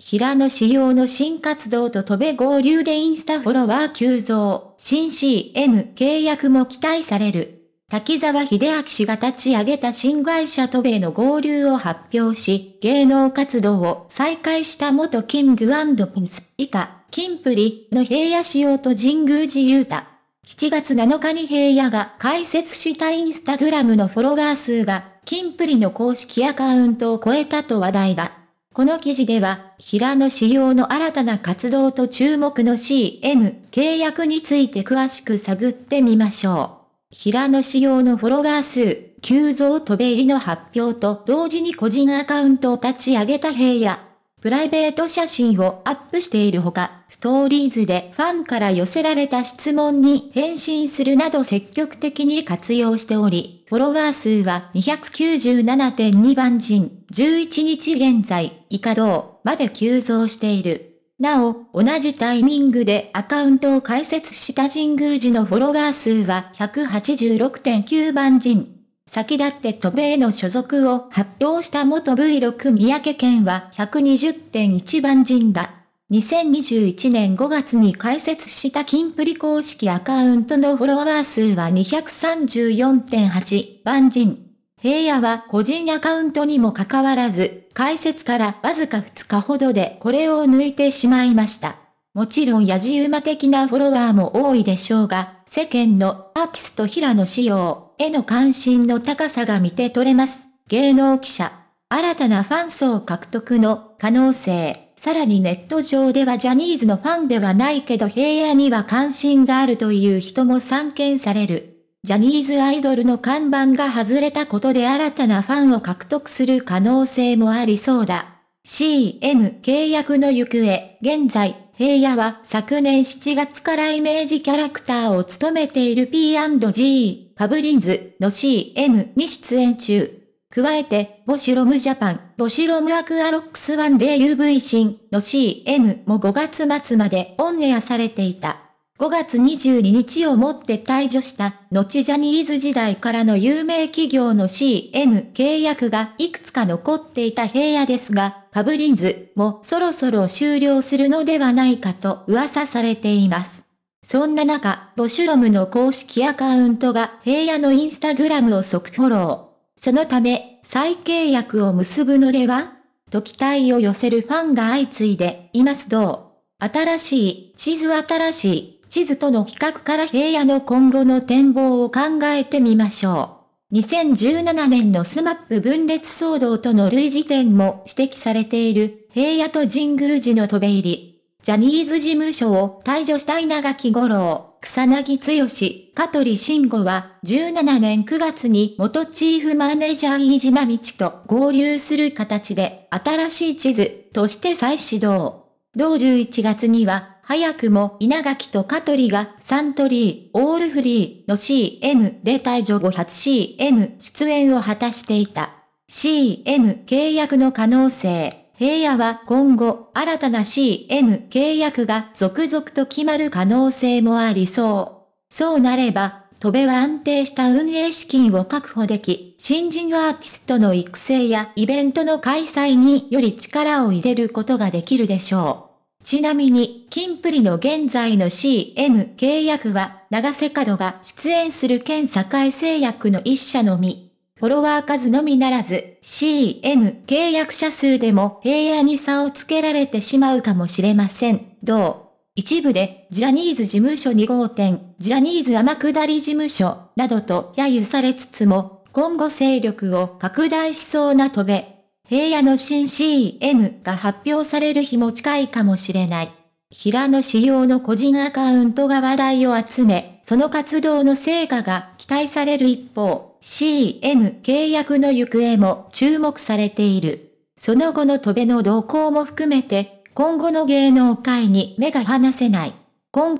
平野仕様の新活動と戸部合流でインスタフォロワー急増、新 CM 契約も期待される。滝沢秀明氏が立ち上げた新会社戸部の合流を発表し、芸能活動を再開した元キングピンス以下、キンプリの平野仕様と神宮寺雄太。7月7日に平野が開設したインスタグラムのフォロワー数が、キンプリの公式アカウントを超えたと話題だ。この記事では、平野仕様の新たな活動と注目の CM 契約について詳しく探ってみましょう。平野仕様のフォロワー数、急増とべ入りの発表と同時に個人アカウントを立ち上げた平野。プライベート写真をアップしているほか、ストーリーズでファンから寄せられた質問に返信するなど積極的に活用しており、フォロワー数は297.2万人。11日現在、以下同まで急増している。なお、同じタイミングでアカウントを開設した神宮寺のフォロワー数は186.9万人。先立って都米の所属を発表した元 V6 三宅県は120.1万人だ。2021年5月に開設した金プリ公式アカウントのフォロワー数は234.8万人。平野は個人アカウントにもかかわらず、解説からわずか2日ほどでこれを抜いてしまいました。もちろん野じ馬的なフォロワーも多いでしょうが、世間のアキスと平野仕様への関心の高さが見て取れます。芸能記者。新たなファン層獲得の可能性。さらにネット上ではジャニーズのファンではないけど平野には関心があるという人も散見される。ジャニーズアイドルの看板が外れたことで新たなファンを獲得する可能性もありそうだ。CM 契約の行方、現在、平野は昨年7月からイメージキャラクターを務めている P&G、パブリンズの CM に出演中。加えて、ボシロムジャパン、ボシロムアクアロックスワンデー UV 新の CM も5月末までオンエアされていた。5月22日をもって退場した、後ジャニーズ時代からの有名企業の CM 契約がいくつか残っていた平野ですが、パブリンズもそろそろ終了するのではないかと噂されています。そんな中、ボシュロムの公式アカウントが平野のインスタグラムを即フォロー。そのため、再契約を結ぶのではと期待を寄せるファンが相次いでいますどう新しい、地図新しい、地図との比較から平野の今後の展望を考えてみましょう。2017年のスマップ分裂騒動との類似点も指摘されている平野と神宮寺の飛べ入り。ジャニーズ事務所を退場した稲垣五郎、草薙剛、香取慎吾は17年9月に元チーフマネージャー飯島道と合流する形で新しい地図として再始動。同11月には早くも稲垣と香取がサントリー、オールフリーの CM で退場後初 CM 出演を果たしていた。CM 契約の可能性。平野は今後、新たな CM 契約が続々と決まる可能性もありそう。そうなれば、戸部は安定した運営資金を確保でき、新人アーティストの育成やイベントの開催により力を入れることができるでしょう。ちなみに、キンプリの現在の CM 契約は、長瀬角が出演する県境製薬の一社のみ。フォロワー数のみならず、CM 契約者数でも平野に差をつけられてしまうかもしれません。どう一部で、ジャニーズ事務所2号店、ジャニーズ天下り事務所、などと揶揄されつつも、今後勢力を拡大しそうな飛べ。平野の新 CM が発表される日も近いかもしれない。平野仕様の個人アカウントが話題を集め、その活動の成果が期待される一方、CM 契約の行方も注目されている。その後の戸辺の動向も含めて、今後の芸能界に目が離せない。今